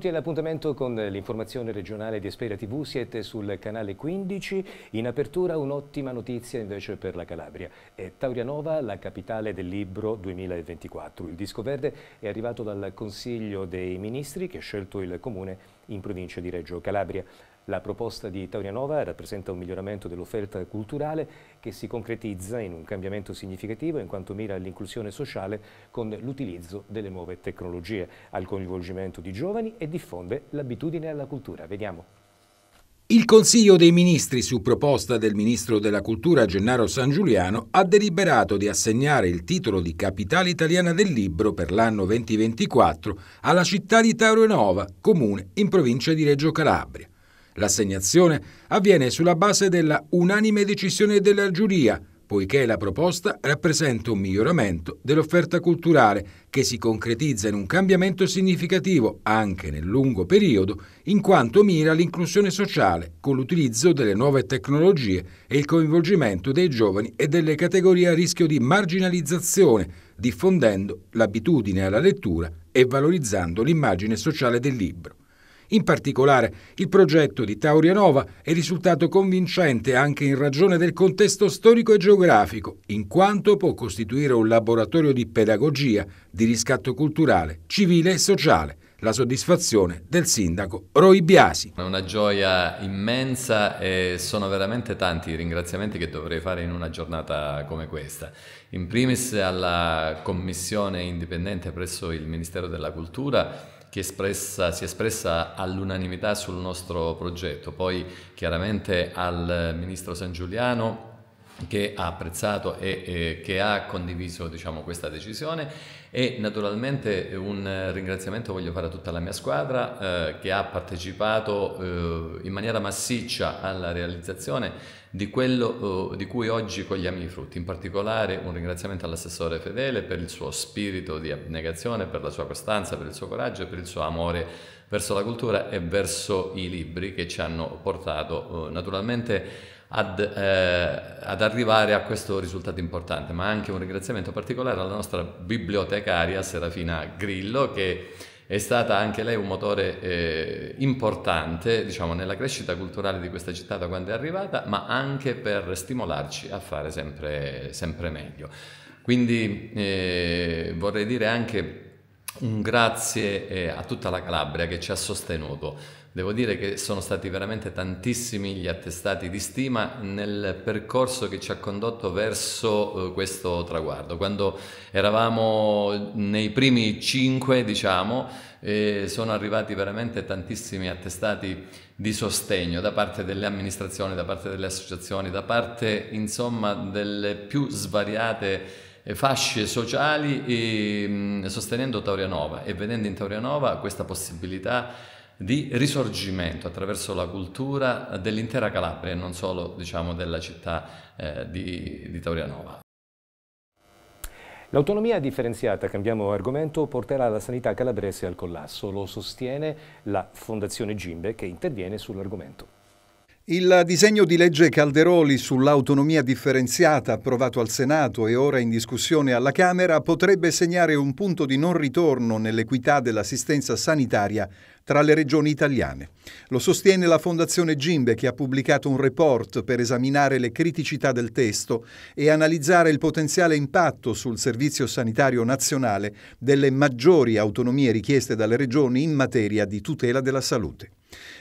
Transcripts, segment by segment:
benvenuti all'appuntamento con l'informazione regionale di Esperia TV, siete sul canale 15. In apertura un'ottima notizia invece per la Calabria. È Taurianova la capitale del libro 2024. Il disco verde è arrivato dal Consiglio dei Ministri che ha scelto il comune in provincia di Reggio Calabria. La proposta di Taurianova rappresenta un miglioramento dell'offerta culturale che si concretizza in un cambiamento significativo in quanto mira all'inclusione sociale con l'utilizzo delle nuove tecnologie, al coinvolgimento di giovani e diffonde l'abitudine alla cultura. Vediamo. Il Consiglio dei Ministri, su proposta del Ministro della Cultura Gennaro San Giuliano, ha deliberato di assegnare il titolo di Capitale Italiana del Libro per l'anno 2024 alla città di Taurianova, comune in provincia di Reggio Calabria. L'assegnazione avviene sulla base della unanime decisione della giuria, poiché la proposta rappresenta un miglioramento dell'offerta culturale che si concretizza in un cambiamento significativo anche nel lungo periodo, in quanto mira l'inclusione sociale con l'utilizzo delle nuove tecnologie e il coinvolgimento dei giovani e delle categorie a rischio di marginalizzazione, diffondendo l'abitudine alla lettura e valorizzando l'immagine sociale del libro. In particolare, il progetto di Taurianova è risultato convincente anche in ragione del contesto storico e geografico, in quanto può costituire un laboratorio di pedagogia, di riscatto culturale, civile e sociale la soddisfazione del sindaco Roi Biasi. È una gioia immensa e sono veramente tanti i ringraziamenti che dovrei fare in una giornata come questa. In primis alla commissione indipendente presso il Ministero della Cultura che espressa, si è espressa all'unanimità sul nostro progetto, poi chiaramente al Ministro San Giuliano che ha apprezzato e, e che ha condiviso diciamo, questa decisione e naturalmente un ringraziamento voglio fare a tutta la mia squadra eh, che ha partecipato eh, in maniera massiccia alla realizzazione di quello eh, di cui oggi cogliamo i frutti. In particolare un ringraziamento all'assessore Fedele per il suo spirito di abnegazione, per la sua costanza, per il suo coraggio e per il suo amore verso la cultura e verso i libri che ci hanno portato eh, naturalmente ad, eh, ad, arrivare a questo risultato importante, ma anche un ringraziamento particolare alla nostra bibliotecaria Serafina Grillo che è stata anche lei un motore eh, importante diciamo, nella crescita culturale di questa città da quando è arrivata, ma anche per stimolarci a fare sempre, sempre meglio. Quindi eh, vorrei dire anche un grazie eh, a tutta la Calabria che ci ha sostenuto. Devo dire che sono stati veramente tantissimi gli attestati di stima nel percorso che ci ha condotto verso eh, questo traguardo. Quando eravamo nei primi cinque, diciamo, eh, sono arrivati veramente tantissimi attestati di sostegno da parte delle amministrazioni, da parte delle associazioni, da parte insomma delle più svariate eh, fasce sociali e, ehm, mh, sostenendo Taurianova e vedendo in Taurianova questa possibilità di risorgimento attraverso la cultura dell'intera Calabria e non solo diciamo, della città eh, di, di Taurianova. L'autonomia differenziata, cambiamo argomento, porterà la sanità calabrese al collasso, lo sostiene la Fondazione Gimbe che interviene sull'argomento. Il disegno di legge Calderoli sull'autonomia differenziata approvato al Senato e ora in discussione alla Camera potrebbe segnare un punto di non ritorno nell'equità dell'assistenza sanitaria tra le regioni italiane. Lo sostiene la Fondazione Gimbe che ha pubblicato un report per esaminare le criticità del testo e analizzare il potenziale impatto sul servizio sanitario nazionale delle maggiori autonomie richieste dalle regioni in materia di tutela della salute.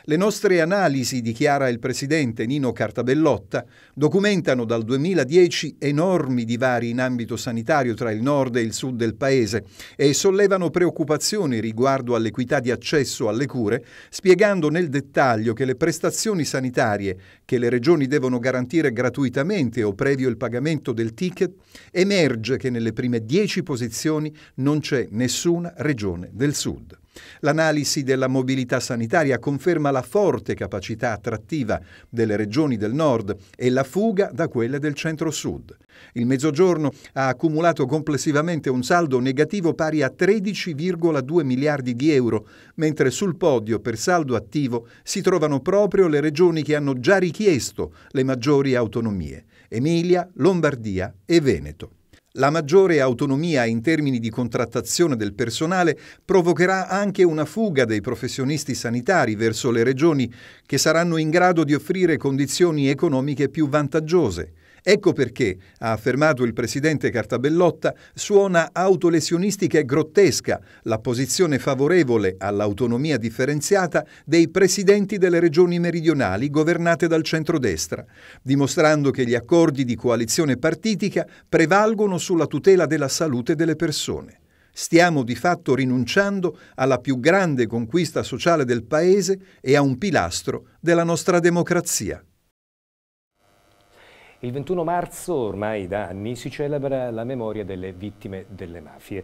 Le nostre analisi, dichiara il presidente Nino Cartabellotta, documentano dal 2010 enormi divari in ambito sanitario tra il nord e il sud del paese e sollevano preoccupazioni riguardo all'equità di accesso alle cure, spiegando nel dettaglio che le prestazioni sanitarie che le regioni devono garantire gratuitamente o previo il pagamento del ticket, emerge che nelle prime dieci posizioni non c'è nessuna regione del sud. L'analisi della mobilità sanitaria conferma la forte capacità attrattiva delle regioni del nord e la fuga da quelle del centro-sud. Il mezzogiorno ha accumulato complessivamente un saldo negativo pari a 13,2 miliardi di euro, mentre sul podio per saldo attivo si trovano proprio le regioni che hanno già richiesto le maggiori autonomie, Emilia, Lombardia e Veneto. La maggiore autonomia in termini di contrattazione del personale provocherà anche una fuga dei professionisti sanitari verso le regioni che saranno in grado di offrire condizioni economiche più vantaggiose. Ecco perché, ha affermato il presidente Cartabellotta, suona autolesionistica e grottesca la posizione favorevole all'autonomia differenziata dei presidenti delle regioni meridionali governate dal centrodestra, dimostrando che gli accordi di coalizione partitica prevalgono sulla tutela della salute delle persone. Stiamo di fatto rinunciando alla più grande conquista sociale del Paese e a un pilastro della nostra democrazia. Il 21 marzo, ormai da anni, si celebra la memoria delle vittime delle mafie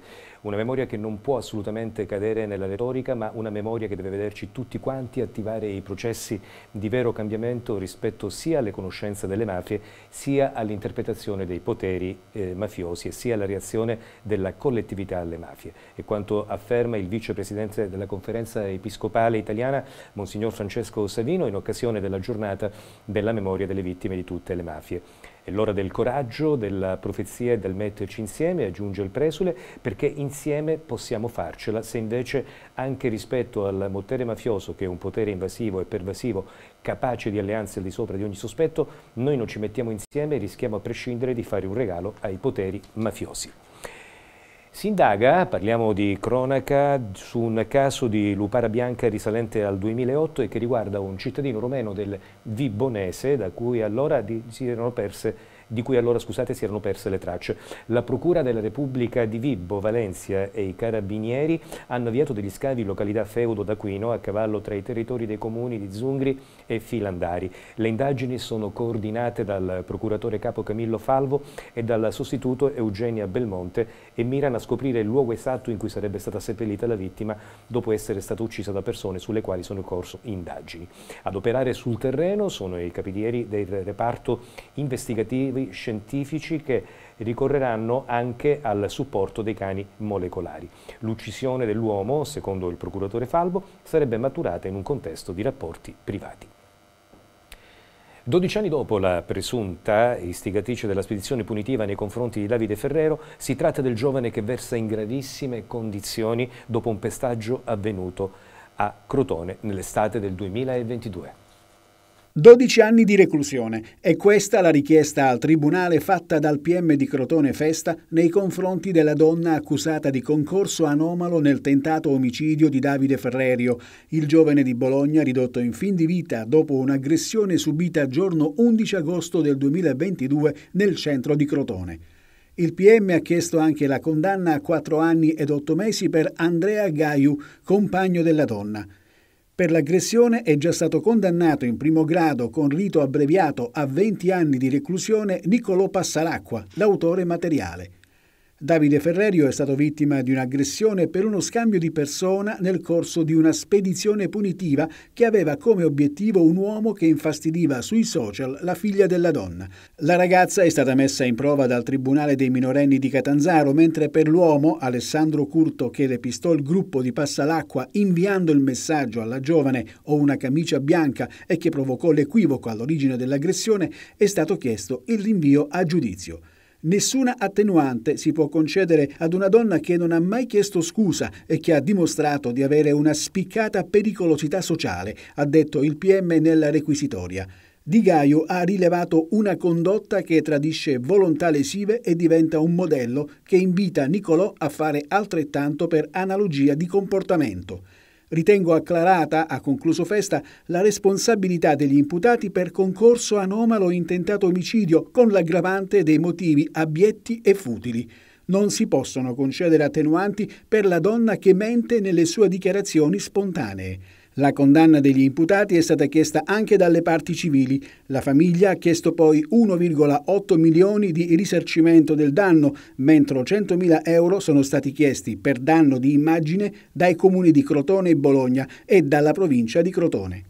una memoria che non può assolutamente cadere nella retorica, ma una memoria che deve vederci tutti quanti attivare i processi di vero cambiamento rispetto sia alle conoscenze delle mafie, sia all'interpretazione dei poteri eh, mafiosi e sia alla reazione della collettività alle mafie. E quanto afferma il vicepresidente della conferenza episcopale italiana, Monsignor Francesco Savino, in occasione della giornata della memoria delle vittime di tutte le mafie. È l'ora del coraggio, della profezia e del metterci insieme, aggiunge il presule, perché insieme possiamo farcela. Se invece anche rispetto al potere mafioso, che è un potere invasivo e pervasivo, capace di alleanze al di sopra di ogni sospetto, noi non ci mettiamo insieme e rischiamo a prescindere di fare un regalo ai poteri mafiosi. Si indaga, parliamo di cronaca, su un caso di lupara bianca risalente al 2008 e che riguarda un cittadino romeno del Vibonese da cui allora si erano perse di cui allora scusate si erano perse le tracce. La Procura della Repubblica di Vibbo, Valencia e i Carabinieri hanno avviato degli scavi in località Feudo d'Aquino a cavallo tra i territori dei comuni di Zungri e Filandari. Le indagini sono coordinate dal procuratore capo Camillo Falvo e dal sostituto Eugenia Belmonte e mirano a scoprire il luogo esatto in cui sarebbe stata seppellita la vittima dopo essere stata uccisa da persone sulle quali sono in corso indagini. Ad operare sul terreno sono i capidieri del reparto investigativo rilievi scientifici che ricorreranno anche al supporto dei cani molecolari. L'uccisione dell'uomo, secondo il procuratore Falbo, sarebbe maturata in un contesto di rapporti privati. 12 anni dopo la presunta istigatrice della spedizione punitiva nei confronti di Davide Ferrero, si tratta del giovane che versa in gravissime condizioni dopo un pestaggio avvenuto a Crotone nell'estate del 2022. 12 anni di reclusione. È questa la richiesta al tribunale fatta dal PM di Crotone Festa nei confronti della donna accusata di concorso anomalo nel tentato omicidio di Davide Ferrerio, il giovane di Bologna ridotto in fin di vita dopo un'aggressione subita giorno 11 agosto del 2022 nel centro di Crotone. Il PM ha chiesto anche la condanna a 4 anni ed 8 mesi per Andrea Gaiu, compagno della donna. Per l'aggressione è già stato condannato in primo grado con rito abbreviato a 20 anni di reclusione Niccolò Passaracqua, l'autore materiale. Davide Ferrerio è stato vittima di un'aggressione per uno scambio di persona nel corso di una spedizione punitiva che aveva come obiettivo un uomo che infastidiva sui social la figlia della donna. La ragazza è stata messa in prova dal Tribunale dei minorenni di Catanzaro, mentre per l'uomo, Alessandro Curto, che le pistò il gruppo di Passalacqua inviando il messaggio alla giovane o una camicia bianca e che provocò l'equivoco all'origine dell'aggressione, è stato chiesto il rinvio a giudizio. Nessuna attenuante si può concedere ad una donna che non ha mai chiesto scusa e che ha dimostrato di avere una spiccata pericolosità sociale, ha detto il PM nella requisitoria. Di Gaio ha rilevato una condotta che tradisce volontà lesive e diventa un modello che invita Nicolò a fare altrettanto per analogia di comportamento. Ritengo acclarata, ha concluso Festa, la responsabilità degli imputati per concorso anomalo intentato omicidio con l'aggravante dei motivi abietti e futili. Non si possono concedere attenuanti per la donna che mente nelle sue dichiarazioni spontanee. La condanna degli imputati è stata chiesta anche dalle parti civili. La famiglia ha chiesto poi 1,8 milioni di risarcimento del danno, mentre 100.000 euro sono stati chiesti per danno di immagine dai comuni di Crotone e Bologna e dalla provincia di Crotone.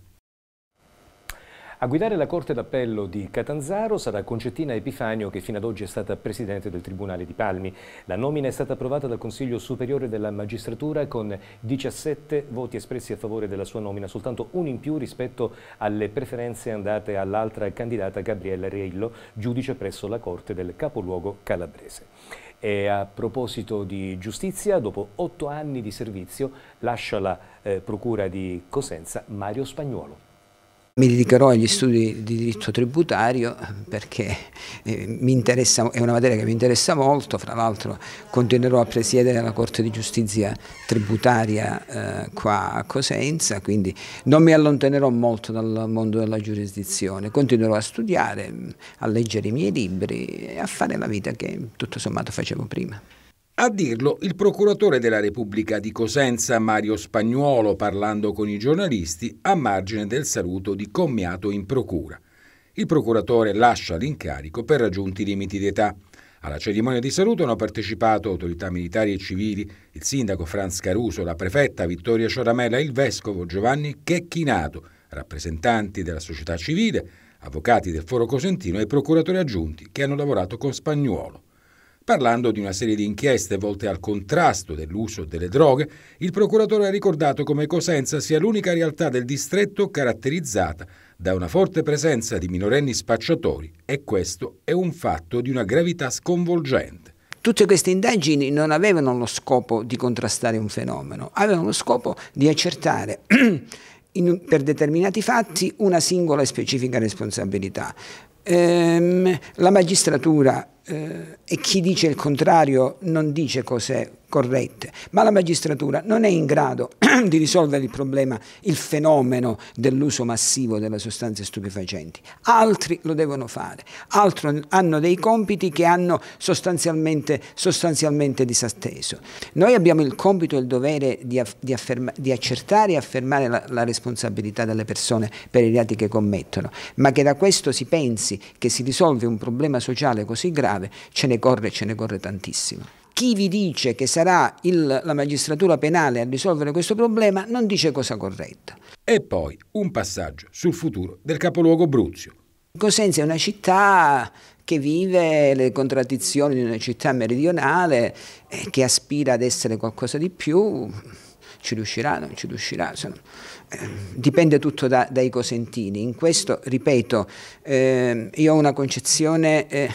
A guidare la Corte d'Appello di Catanzaro sarà Concettina Epifanio che fino ad oggi è stata Presidente del Tribunale di Palmi. La nomina è stata approvata dal Consiglio Superiore della Magistratura con 17 voti espressi a favore della sua nomina, soltanto un in più rispetto alle preferenze andate all'altra candidata Gabriella Reillo, giudice presso la Corte del Capoluogo Calabrese. E a proposito di giustizia, dopo otto anni di servizio lascia la eh, Procura di Cosenza Mario Spagnuolo. Mi dedicherò agli studi di diritto tributario perché eh, interessa, è una materia che mi interessa molto, fra l'altro continuerò a presiedere la Corte di Giustizia tributaria eh, qua a Cosenza, quindi non mi allontanerò molto dal mondo della giurisdizione, continuerò a studiare, a leggere i miei libri e a fare la vita che tutto sommato facevo prima. A dirlo il procuratore della Repubblica di Cosenza Mario Spagnuolo parlando con i giornalisti a margine del saluto di commiato in procura. Il procuratore lascia l'incarico per raggiunti limiti d'età. Alla cerimonia di saluto hanno partecipato autorità militari e civili, il sindaco Franz Caruso, la prefetta Vittoria Scioramella, il vescovo Giovanni Checchinato, rappresentanti della società civile, avvocati del Foro Cosentino e procuratori aggiunti che hanno lavorato con Spagnuolo. Parlando di una serie di inchieste volte al contrasto dell'uso delle droghe, il procuratore ha ricordato come Cosenza sia l'unica realtà del distretto caratterizzata da una forte presenza di minorenni spacciatori e questo è un fatto di una gravità sconvolgente. Tutte queste indagini non avevano lo scopo di contrastare un fenomeno, avevano lo scopo di accertare in, per determinati fatti una singola e specifica responsabilità. Ehm, la magistratura eh, e chi dice il contrario non dice cose corrette, ma la magistratura non è in grado di risolvere il problema, il fenomeno dell'uso massivo delle sostanze stupefacenti. Altri lo devono fare, altri hanno dei compiti che hanno sostanzialmente, sostanzialmente disatteso. Noi abbiamo il compito e il dovere di, di, di accertare e affermare la, la responsabilità delle persone per i reati che commettono, ma che da questo si pensi che si risolve un problema sociale così grave grave, ce ne corre, ce ne corre tantissimo. Chi vi dice che sarà il, la magistratura penale a risolvere questo problema non dice cosa corretta. E poi un passaggio sul futuro del capoluogo Bruzio. Cosenza è una città che vive le contraddizioni di una città meridionale, eh, che aspira ad essere qualcosa di più, ci riuscirà, non ci riuscirà, ehm, dipende tutto da, dai cosentini. In questo, ripeto, eh, io ho una concezione eh,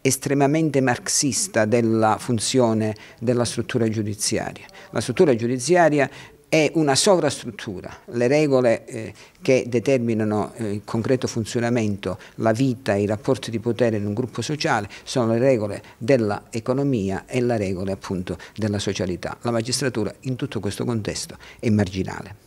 estremamente marxista della funzione della struttura giudiziaria. La struttura giudiziaria è una sovrastruttura, le regole eh, che determinano eh, il concreto funzionamento, la vita, i rapporti di potere in un gruppo sociale sono le regole dell'economia e le regole appunto della socialità. La magistratura in tutto questo contesto è marginale.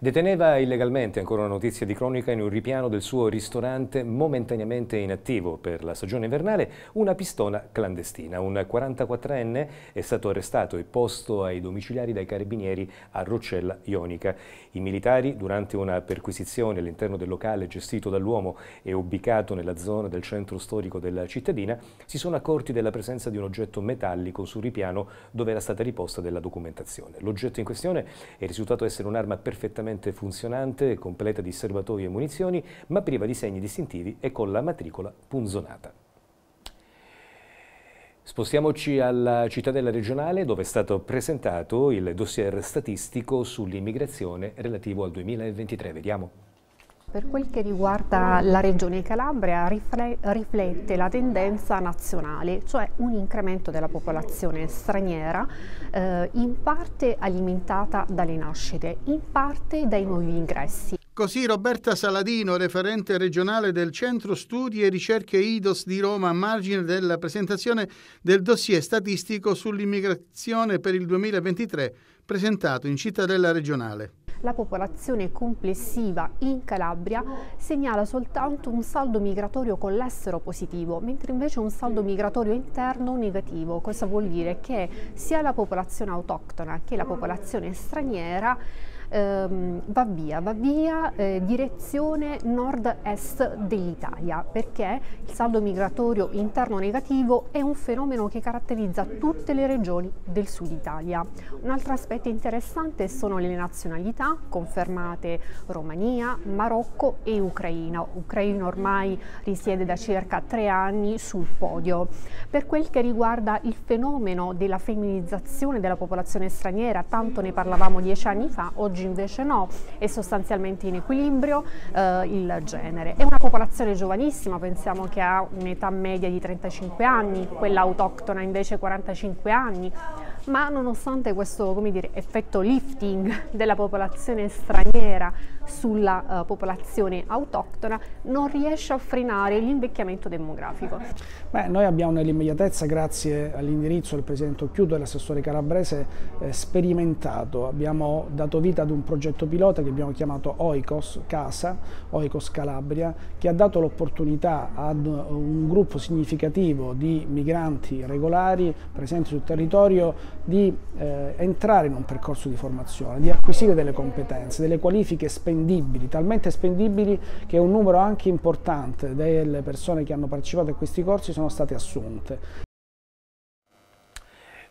Deteneva illegalmente ancora una notizia di cronica in un ripiano del suo ristorante momentaneamente inattivo per la stagione invernale una pistola clandestina. Un 44enne è stato arrestato e posto ai domiciliari dai carabinieri a Roccella Ionica. I militari, durante una perquisizione all'interno del locale gestito dall'uomo e ubicato nella zona del centro storico della cittadina, si sono accorti della presenza di un oggetto metallico sul ripiano dove era stata riposta della documentazione. L'oggetto in questione è risultato essere un'arma perfettamente perfettamente funzionante, completa di serbatoi e munizioni, ma priva di segni distintivi e con la matricola punzonata. Spostiamoci alla cittadella regionale dove è stato presentato il dossier statistico sull'immigrazione relativo al 2023. Vediamo. Per quel che riguarda la regione Calabria riflette la tendenza nazionale, cioè un incremento della popolazione straniera eh, in parte alimentata dalle nascite, in parte dai nuovi ingressi. Così Roberta Saladino, referente regionale del Centro Studi e Ricerche IDOS di Roma, a margine della presentazione del dossier statistico sull'immigrazione per il 2023 presentato in Cittadella Regionale la popolazione complessiva in Calabria segnala soltanto un saldo migratorio con l'estero positivo, mentre invece un saldo migratorio interno negativo. Cosa vuol dire? Che sia la popolazione autoctona che la popolazione straniera ehm, va via, va via eh, direzione nord-est dell'Italia perché il saldo migratorio interno negativo è un fenomeno che caratterizza tutte le regioni del sud Italia. Un altro aspetto interessante sono le nazionalità confermate Romania, Marocco e Ucraina. Ucraina ormai risiede da circa tre anni sul podio. Per quel che riguarda il fenomeno della femminizzazione della popolazione straniera, tanto ne parlavamo dieci anni fa, oggi oggi invece no, è sostanzialmente in equilibrio eh, il genere. È una popolazione giovanissima, pensiamo che ha un'età media di 35 anni, quella autoctona invece 45 anni, ma nonostante questo dire, effetto lifting della popolazione straniera sulla uh, popolazione autoctona non riesce a frenare l'invecchiamento demografico. Beh, noi abbiamo nell'immediatezza, grazie all'indirizzo del Presidente Occhiuto e dell'assessore Calabrese, eh, sperimentato, abbiamo dato vita ad un progetto pilota che abbiamo chiamato Oikos Casa, Oikos Calabria, che ha dato l'opportunità ad un gruppo significativo di migranti regolari presenti sul territorio di eh, entrare in un percorso di formazione, di acquisire delle competenze, delle qualifiche spendibili spendibili, talmente spendibili che un numero anche importante delle persone che hanno partecipato a questi corsi sono state assunte.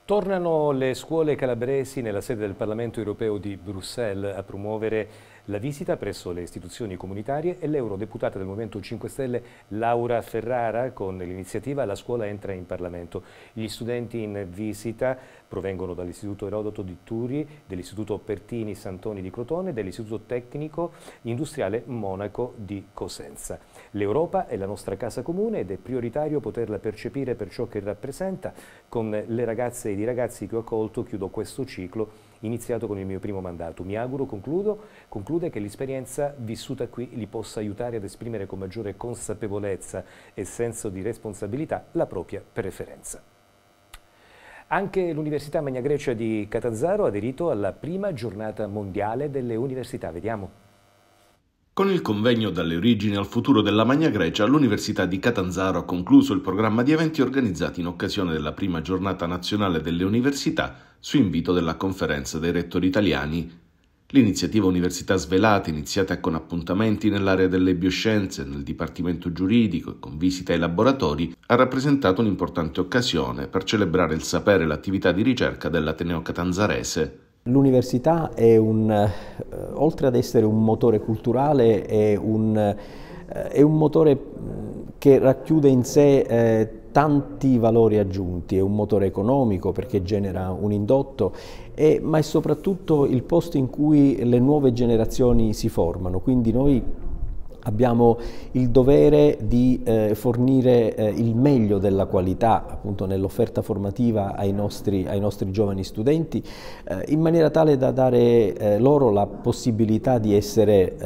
Tornano le scuole calabresi nella sede del Parlamento europeo di Bruxelles a promuovere la visita presso le istituzioni comunitarie e l'eurodeputata del Movimento 5 Stelle Laura Ferrara con l'iniziativa La scuola entra in Parlamento. Gli studenti in visita provengono dall'Istituto Erodoto di Turi, dell'Istituto Pertini Santoni di Crotone e dell'Istituto Tecnico Industriale Monaco di Cosenza. L'Europa è la nostra casa comune ed è prioritario poterla percepire per ciò che rappresenta. Con le ragazze e i ragazzi che ho accolto chiudo questo ciclo iniziato con il mio primo mandato. Mi auguro, concludo, conclude che l'esperienza vissuta qui li possa aiutare ad esprimere con maggiore consapevolezza e senso di responsabilità la propria preferenza. Anche l'Università Magna Grecia di Catanzaro ha aderito alla prima giornata mondiale delle università. Vediamo. Con il convegno Dalle origini al futuro della Magna Grecia, l'Università di Catanzaro ha concluso il programma di eventi organizzati in occasione della prima giornata nazionale delle università su invito della Conferenza dei Rettori Italiani. L'iniziativa Università Svelata, iniziata con appuntamenti nell'area delle bioscienze, nel Dipartimento Giuridico e con visita ai laboratori, ha rappresentato un'importante occasione per celebrare il sapere e l'attività di ricerca dell'Ateneo Catanzarese. L'università è un, eh, oltre ad essere un motore culturale, è un, eh, è un motore mm, che racchiude in sé eh, tanti valori aggiunti, è un motore economico perché genera un indotto, e, ma è soprattutto il posto in cui le nuove generazioni si formano, quindi noi abbiamo il dovere di eh, fornire eh, il meglio della qualità appunto nell'offerta formativa ai nostri, ai nostri, giovani studenti eh, in maniera tale da dare eh, loro la possibilità di essere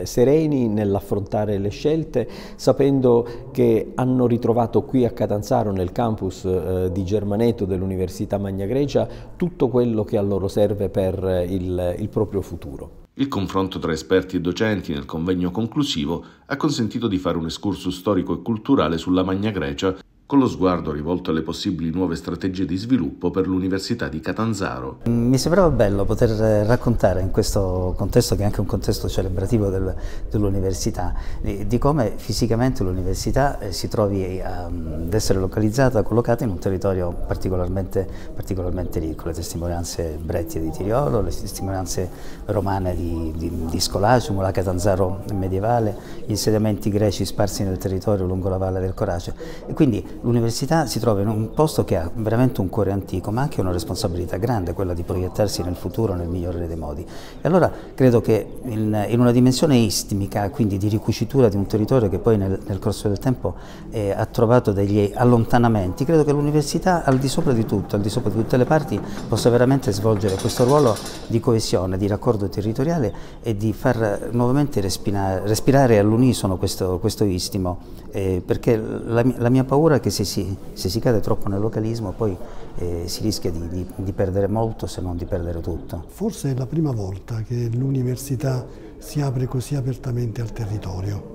eh, sereni nell'affrontare le scelte sapendo che hanno ritrovato qui a Catanzaro nel campus eh, di Germaneto dell'Università Magna Grecia tutto quello che a loro serve per il, il proprio futuro. Il confronto tra esperti e docenti nel convegno conclusivo ha consentito di fare un escurso storico e culturale sulla Magna Grecia con lo sguardo rivolto alle possibili nuove strategie di sviluppo per l'Università di Catanzaro. Mi sembrava bello poter eh, raccontare in questo contesto, che è anche un contesto celebrativo del, dell'Università, di, di, come fisicamente l'Università eh, si trovi a, ehm, ad essere localizzata, collocata in un territorio particolarmente, particolarmente ricco, le testimonianze Bretti di Tiriolo, le testimonianze romane di, di, di Scolacium, la Catanzaro medievale, gli insediamenti greci sparsi nel territorio lungo la valle del Corace. E quindi L'università si trova in un posto che ha veramente un cuore antico, ma anche una responsabilità grande, quella di proiettarsi nel futuro nel migliore dei modi. E allora credo che in, in una dimensione istmica, quindi di ricucitura di un territorio che poi nel, nel corso del tempo eh, ha trovato degli allontanamenti, credo che l'università al di sopra di tutto, al di sopra di tutte le parti, possa veramente svolgere questo ruolo di coesione, di raccordo territoriale e di far nuovamente respirare, respirare all'unisono questo, questo istmo, eh, perché la, la mia paura è che perché se si, se si cade troppo nel localismo poi eh, si rischia di, di, di perdere molto se non di perdere tutto. Forse è la prima volta che l'università si apre così apertamente al territorio.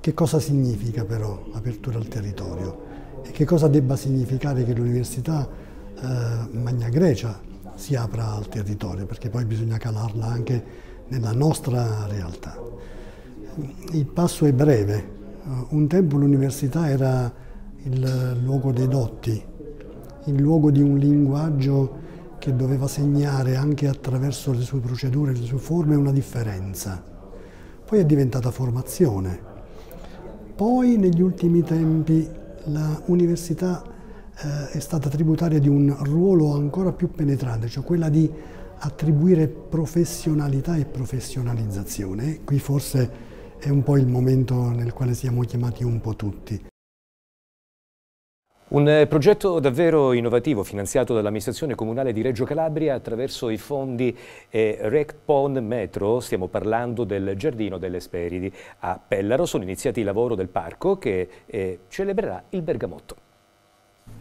Che cosa significa però apertura al territorio? E che cosa debba significare che l'università eh, Magna Grecia si apra al territorio? Perché poi bisogna calarla anche nella nostra realtà. Il passo è breve. Un tempo l'università era il luogo dei dotti, il luogo di un linguaggio che doveva segnare anche attraverso le sue procedure, le sue forme, una differenza. Poi è diventata formazione. Poi negli ultimi tempi l'università eh, è stata tributaria di un ruolo ancora più penetrante, cioè quella di attribuire professionalità e professionalizzazione. Qui forse è un po' il momento nel quale siamo chiamati un po' tutti. Un eh, progetto davvero innovativo finanziato dall'amministrazione comunale di Reggio Calabria attraverso i fondi eh, RecPon Metro, stiamo parlando del Giardino delle Speridi a Pellaro, sono iniziati i lavori del parco che eh, celebrerà il Bergamotto.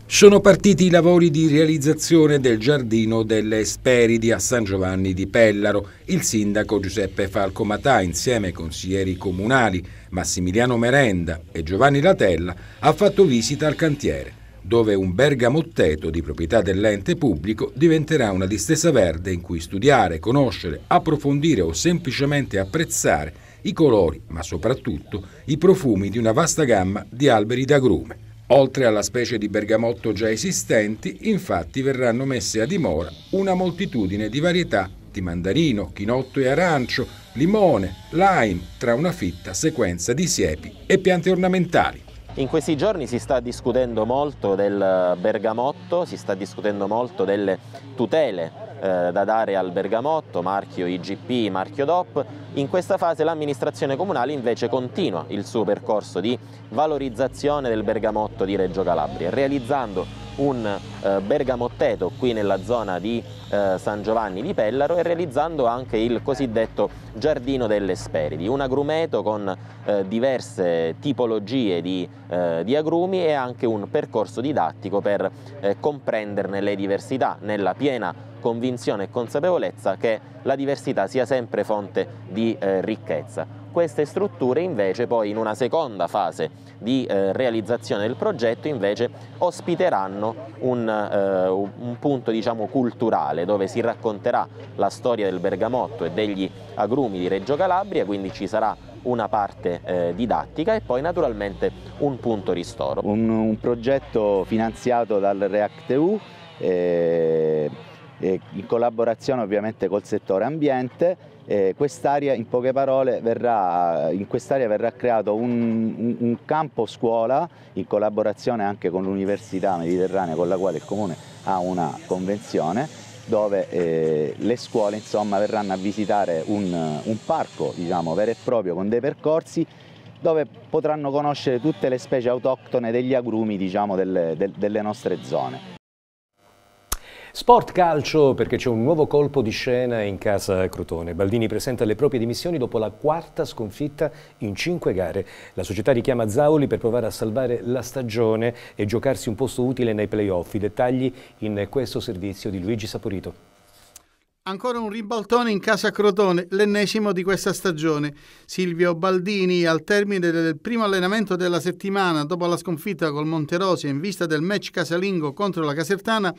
Sono partiti i lavori di realizzazione del Giardino delle Speridi a San Giovanni di Pellaro. Il sindaco Giuseppe Falco Matà, insieme ai consiglieri comunali Massimiliano Merenda e Giovanni Latella, ha fatto visita al cantiere dove un bergamotteto di proprietà dell'ente pubblico diventerà una distesa verde in cui studiare, conoscere, approfondire o semplicemente apprezzare i colori, ma soprattutto i profumi di una vasta gamma di alberi d'agrume. Oltre alla specie di bergamotto già esistenti, infatti verranno messe a dimora una moltitudine di varietà di mandarino, chinotto e arancio, limone, lime, tra una fitta sequenza di siepi e piante ornamentali. In questi giorni si sta discutendo molto del eh, bergamotto, si sta discutendo molto delle tutele eh, da dare al bergamotto, marchio IGP, marchio DOP. In questa fase l'amministrazione comunale invece continua il suo percorso di valorizzazione del bergamotto di Reggio Calabria, realizzando un eh, bergamotteto qui nella zona di eh, San Giovanni di Pellaro e realizzando anche il cosiddetto Giardino delle Speridi, un agrumeto con eh, diverse tipologie di, di agrumi e anche un percorso didattico per comprenderne le diversità nella piena convinzione e consapevolezza che la diversità sia sempre fonte di ricchezza. Queste strutture invece poi in una seconda fase di eh, realizzazione del progetto invece ospiteranno un, eh, un punto diciamo, culturale dove si racconterà la storia del bergamotto e degli agrumi di Reggio Calabria, quindi ci sarà una parte eh, didattica e poi naturalmente un punto ristoro. Un, un progetto finanziato dal REACT-EU eh, in collaborazione ovviamente col settore ambiente eh, quest'area, in poche parole, verrà, in quest'area verrà creato un, un campo scuola in collaborazione anche con l'Università Mediterranea con la quale il Comune ha una convenzione dove eh, le scuole insomma, verranno a visitare un, un parco diciamo, vero e proprio con dei percorsi dove potranno conoscere tutte le specie autoctone degli agrumi diciamo, delle, de, delle nostre zone. Sport calcio perché c'è un nuovo colpo di scena in casa Crotone. Baldini presenta le proprie dimissioni dopo la quarta sconfitta in cinque gare. La società richiama Zauli per provare a salvare la stagione e giocarsi un posto utile nei playoff. I dettagli in questo servizio di Luigi Saporito. Ancora un ribaltone in casa Crotone, l'ennesimo di questa stagione. Silvio Baldini, al termine del primo allenamento della settimana, dopo la sconfitta col Monterosi in vista del match casalingo contro la Casertana,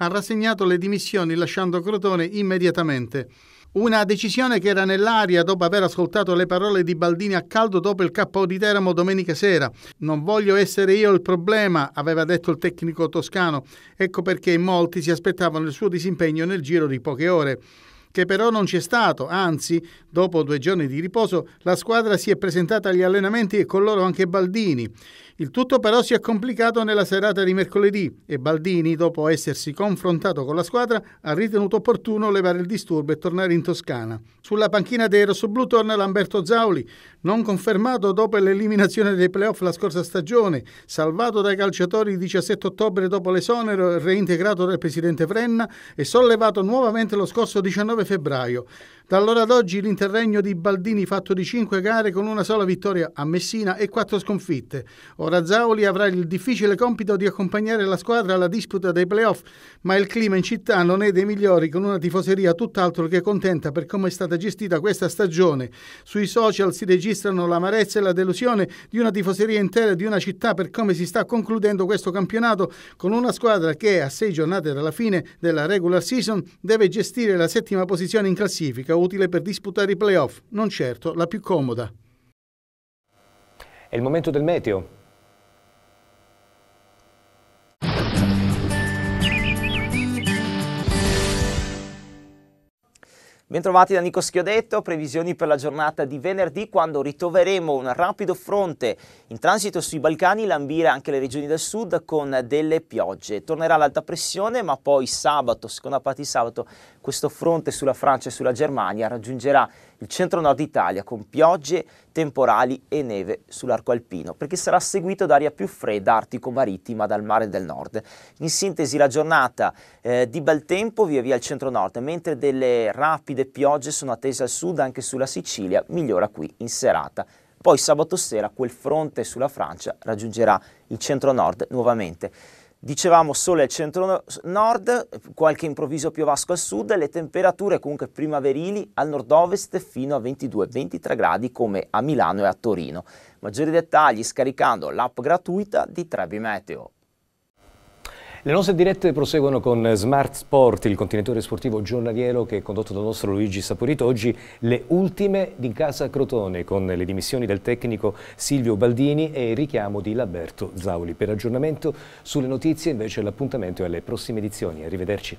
ha rassegnato le dimissioni lasciando Crotone immediatamente. Una decisione che era nell'aria dopo aver ascoltato le parole di Baldini a caldo dopo il capo di Teramo domenica sera. Non voglio essere io il problema, aveva detto il tecnico toscano. Ecco perché molti si aspettavano il suo disimpegno nel giro di poche ore che però non c'è stato, anzi, dopo due giorni di riposo, la squadra si è presentata agli allenamenti e con loro anche Baldini. Il tutto però si è complicato nella serata di mercoledì e Baldini, dopo essersi confrontato con la squadra, ha ritenuto opportuno levare il disturbo e tornare in Toscana. Sulla panchina dei rossoblù torna Lamberto Zauli, non confermato dopo l'eliminazione dei playoff la scorsa stagione, salvato dai calciatori il 17 ottobre dopo l'esonero, reintegrato dal presidente Frenna e sollevato nuovamente lo scorso 19 19 febbraio da allora ad oggi l'interregno di Baldini fatto di 5 gare con una sola vittoria a Messina e 4 sconfitte. Ora Zaoli avrà il difficile compito di accompagnare la squadra alla disputa dei playoff, ma il clima in città non è dei migliori con una tifoseria tutt'altro che contenta per come è stata gestita questa stagione. Sui social si registrano l'amarezza e la delusione di una tifoseria intera di una città per come si sta concludendo questo campionato con una squadra che a 6 giornate dalla fine della regular season deve gestire la settima posizione in classifica utile per disputare i playoff, non certo la più comoda. È il momento del meteo. Bentrovati da Nico Schiodetto, previsioni per la giornata di venerdì quando ritroveremo un rapido fronte in transito sui Balcani, lambire anche le regioni del sud con delle piogge. Tornerà l'alta pressione ma poi sabato, seconda parte di sabato, questo fronte sulla Francia e sulla Germania raggiungerà il centro-nord Italia con piogge, temporali e neve sull'arco alpino, perché sarà seguito da aria più fredda artico-marittima dal mare del nord. In sintesi la giornata eh, di bel tempo via via al centro-nord, mentre delle rapide piogge sono attese al sud anche sulla Sicilia, migliora qui in serata. Poi sabato sera quel fronte sulla Francia raggiungerà il centro-nord nuovamente dicevamo sole al centro nord, qualche improvviso piovasco al sud, le temperature comunque primaverili al nord-ovest fino a 22-23 gradi come a Milano e a Torino. Maggiori dettagli scaricando l'app gratuita di Trebi Meteo. Le nostre dirette proseguono con Smart Sport, il contenitore sportivo giornaliero che è condotto dal nostro Luigi Saporito. Oggi le ultime di Casa Crotone con le dimissioni del tecnico Silvio Baldini e il richiamo di Laberto Zauli. Per aggiornamento sulle notizie invece l'appuntamento è alle prossime edizioni. Arrivederci.